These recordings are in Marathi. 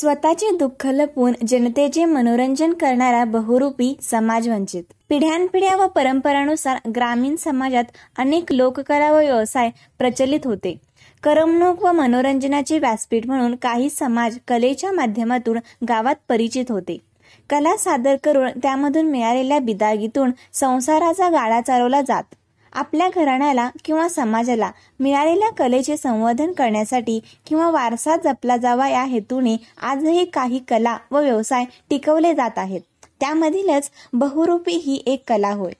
स्वतःचे दुःख लपवून जनतेचे मनोरंजन करणारा बहुरूपी समाज वंचित पिढ्यानपिढ्या व परंपरानुसार ग्रामीण समाजात अनेक लोककला व व्यवसाय प्रचलित होते करमणूक व मनोरंजनाचे व्यासपीठ म्हणून काही समाज कलेच्या माध्यमातून गावात परिचित होते कला सादर करून त्यामधून मिळालेल्या बिदागीतून संसाराचा गाळा चालवला जात आपल्या घराण्याला किंवा समाजाला मिळालेल्या कलेचे संवर्धन करण्यासाठी किंवा वारसा जपला जावा या हेतूने आजही काही कला व व्यवसाय टिकवले जात आहेत त्यामधीलच बहुरूपी ही एक कला होय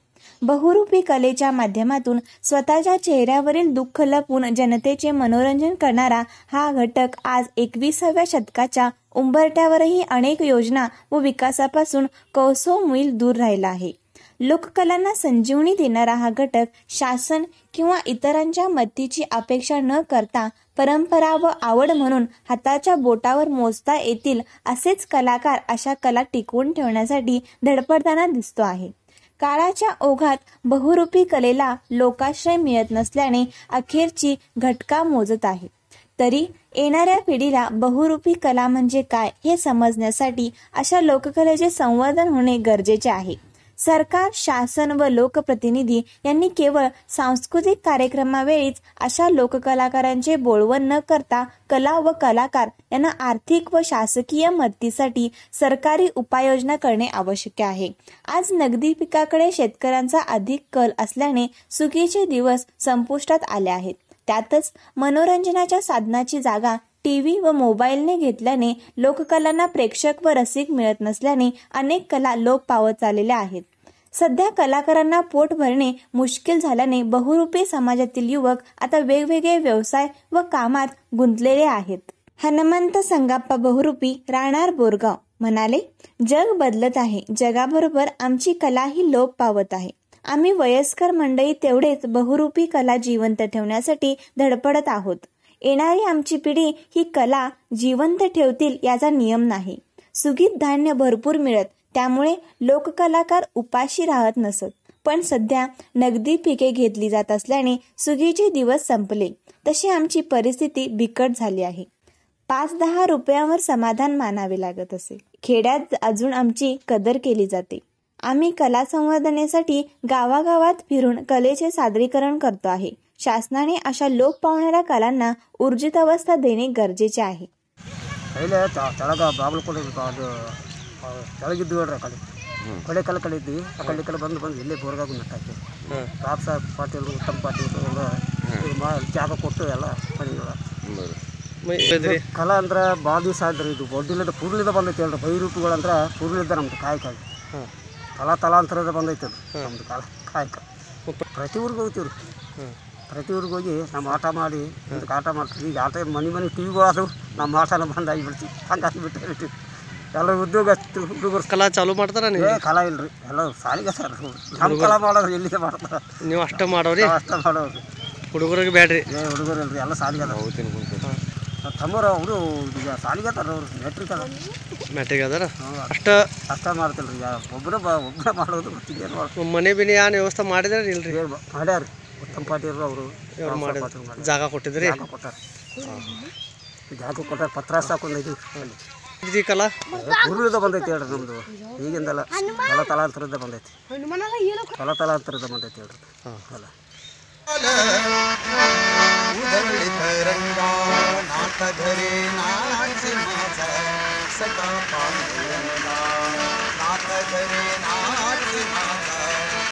बहुरूपी कलेच्या माध्यमातून स्वतःच्या चेहऱ्यावरील दुःख लपून जनतेचे मनोरंजन करणारा हा घटक आज एकविसाव्या शतकाच्या उंबरट्यावरही अनेक योजना व विकासापासून कौसोमुईल दूर राहिला आहे लोककलांना संजीवनी देणारा हा घटक शासन किंवा इतरांच्या मतीची अपेक्षा न करता परंपरा व आवड म्हणून हाताच्या बोटावर मोजता येतील असेच कलाकार अशा कला टिकवून ठेवण्यासाठी धडपडताना दिसतो आहे काळाच्या ओघात बहुरूपी कलेला लोकाश्रय मिळत नसल्याने अखेरची घटका मोजत आहे तरी येणाऱ्या पिढीला बहुरूपी कला म्हणजे काय हे समजण्यासाठी अशा लोककलेचे संवर्धन होणे गरजेचे आहे सरकार शासन व लोकप्रतिनिधी यांनी केवळ सांस्कृतिक कार्यक्रमावेळीच अशा लोककलाकारांचे बोलवण न करता कला व कलाकार यांना आर्थिक व शासकीय मदतीसाठी सरकारी उपाययोजना करणे आवश्यक आहे आज नगदी पिकाकडे शेतकऱ्यांचा अधिक कल असल्याने चुकीचे दिवस संपुष्टात आले आहेत त्यातच मनोरंजनाच्या साधनाची जागा टी व्ही व मोबाईलने घेतल्याने लोककलांना प्रेक्षक व रसिक मिळत नसल्याने अनेक कला लोप पावत चाललेल्या आहेत सध्या कलाकारांना पोट भरणे मुश्किल झाल्याने बहुरूपी समाजातील युवक आता वेगवेगळे व्यवसाय व कामात गुंतलेले आहेत हनुमंत संगाप्पा बहुरूपी राहणार बोरगाव म्हणाले जग बदलत आहे जगाबरोबर आमची कला ही लोप पावत आहे आम्ही वयस्कर मंडळी तेवढेच बहुरूपी कला जिवंत ठेवण्यासाठी धडपडत आहोत येणारी आमची पिढी ही कला जिवंत ठेवतील याचा नियम नाही सुगीत धान्य भरपूर मिळत त्यामुळे लोककलाकार उपाशी राहत नसत पण सध्या नगदी पिके घेतली जात असल्याने सुगीचे दिवस संपले तशी आमची परिस्थिती बिकट झाली आहे पाच दहा रुपयांवर समाधान मानावे लागत असे खेड्यात अजून आमची कदर केली जाते आम्ही कला संवर्धनेसाठी गावागावात फिरून कलेचे सादरीकरण करतो आहे शासनाने अशा लोक पावणाऱ्या कलांना ऊर्जित अवस्था देणे गरजेचे आहे ಕಡೆ ಕಲ ಕಡೆ ಇದ್ವಿ ಆ ಕಡೆ ಬಂದು ಬಂದು ಇಲ್ಲೇ ಬೋರ್ಗಾಗಿ ಸಾಹೇಬ್ ಪಾಟೀಲ್ ಉತ್ತಮ ಪಾಟೀಲ್ ಕೊಟ್ಟು ಎಲ್ಲ ದಿವಸ ಇದು ನಮ್ದು ಕಲಾ ತಲಾಂತರದ ಅದು ಪ್ರತಿ ಪ್ರತಿ ಊರಿಗೆ ಹೋಗಿ ನಮ್ಮ ಆಟ ಮಾಡಿ ಇದಕ್ಕೆ ಆಟ ಮಾಡ್ತೀವಿ ಈಗ ಆಟ ಮನೆ ಮನೆ ಟಿ ವಿಗಳಾದ್ರು ನಮ್ಮ ಆಟನ ಬಂದು ಆಗಿಬಿಡ್ತೀವಿ ಹಂಗೆ ಆಗಿಬಿಟ್ಟು ಎಲ್ಲ ಉದ್ಯೋಗ ಹುಡುಗರು ಕಲಾ ಚಾಲು ಮಾಡ್ತಾರೆ ನೀವು ಕಲಾ ಇಲ್ರಿ ಎಲ್ಲ ಸಾಲಿಗೆ ಸರ್ ನಮ್ಮ ಕಲಾ ಮಾಡೋರು ಎಲ್ಲಿಗೆ ಮಾಡ್ತಾರೆ ನೀವು ಅಷ್ಟ ಮಾಡೋರಿ ಅಷ್ಟ ಮಾಡೋರು ಹುಡುಗರಿಗೆ ಬೇಡ್ರಿ ಹುಡುಗರು ಇಲ್ರಿ ಎಲ್ಲ ಸಾಲಿಗೆ ತಮ್ಮರು ಅವರು ಈಗ ಸಾಲಿಗೆ ಅದಾರ ಅವ್ರು ಮೆಟ್ರಿಕ್ ಅದ ಮೆಟ್ರಿಕ್ ಅದಾರ ಅಷ್ಟ ಅಷ್ಟ ಮಾಡ್ತಿಲ್ರಿ ಒಬ್ಬರ ಒಬ್ಬರ ಒಬ್ಬರ ಮಾಡೋದು ಮನೆ ಬಿನಿ ಏನು ವ್ಯವಸ್ಥೆ ಮಾಡಿದ್ರೆ ಇಲ್ರಿ ಮಾಡ್ಯಾರ ಉತ್ತಮ ಪಾಟೀಲ್ರು ಅವರು ಜಾಗ ಕೊಟ್ಟಿದ್ರಿ ಜಾಗ ಕೊಟ್ಟಾರ ಪತ್ರ ಹಾಕೊಂಡಿದ್ವಿ ಇದೀ ಬಂದೈತಿ ಹೇಳ್ರಿ ನಮ್ದು ಈಗಿಂದಲ್ಲ ಕಲಾ ತಲಾಂತರದಿಂದ ಬಂದೈತಿ ತಲ ತಲಾಂತರದ ಬಂದೈತಿ ಹೇಳ್ರಿ ಕಲಾ